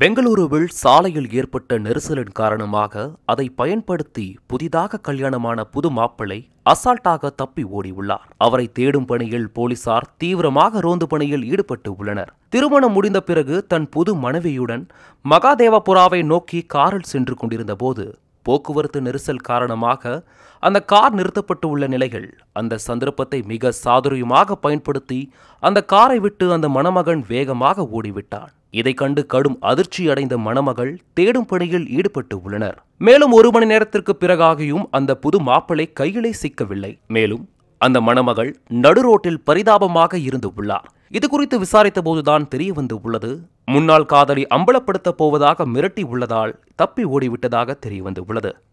பெங்களூருவில் சாலையில் ஏற்பட்ட நெரிசலின் காரணமாக அதை பயன்படுத்தி புதிதாக கல்யாணமான புது மாப்பிளை அசால்ட்டாக தப்பி ஓடியுள்ளார் அவரை தேடும் பணியில் போலீசார் தீவிரமாக ரோந்து பணியில் ஈடுபட்டு உள்ளனர் திருமணம் முடிந்த பிறகு தன் புது மனைவியுடன் மகாதேவபுராவை நோக்கி காரில் சென்று கொண்டிருந்த போது போக்குவரத்து நெரிசல் காரணமாக அந்த கார் நிறுத்தப்பட்டு உள்ள நிலையில் அந்த சந்தர்ப்பத்தை மிக சாதுரியமாக பயன்படுத்தி அந்த காரை விட்டு அந்த மணமகன் வேகமாக ஓடிவிட்டான் இதை கண்டு கடும் அதிர்ச்சி அடைந்த மணமகள் தேடும் பணியில் ஈடுபட்டு உள்ளனர் மேலும் ஒரு மணி நேரத்திற்கு பிறகாகியும் அந்த புது மாப்பிளை கையிலே சிக்கவில்லை மேலும் அந்த மணமகள் நடுரோட்டில் பரிதாபமாக இருந்து உள்ளார் இது குறித்து விசாரித்த போதுதான் தெரிய வந்து உள்ளது முன்னாள் காதலி அம்பலப்படுத்தப் போவதாக மிரட்டி உள்ளதால் தப்பி ஓடிவிட்டதாக தெரிய வந்து உள்ளது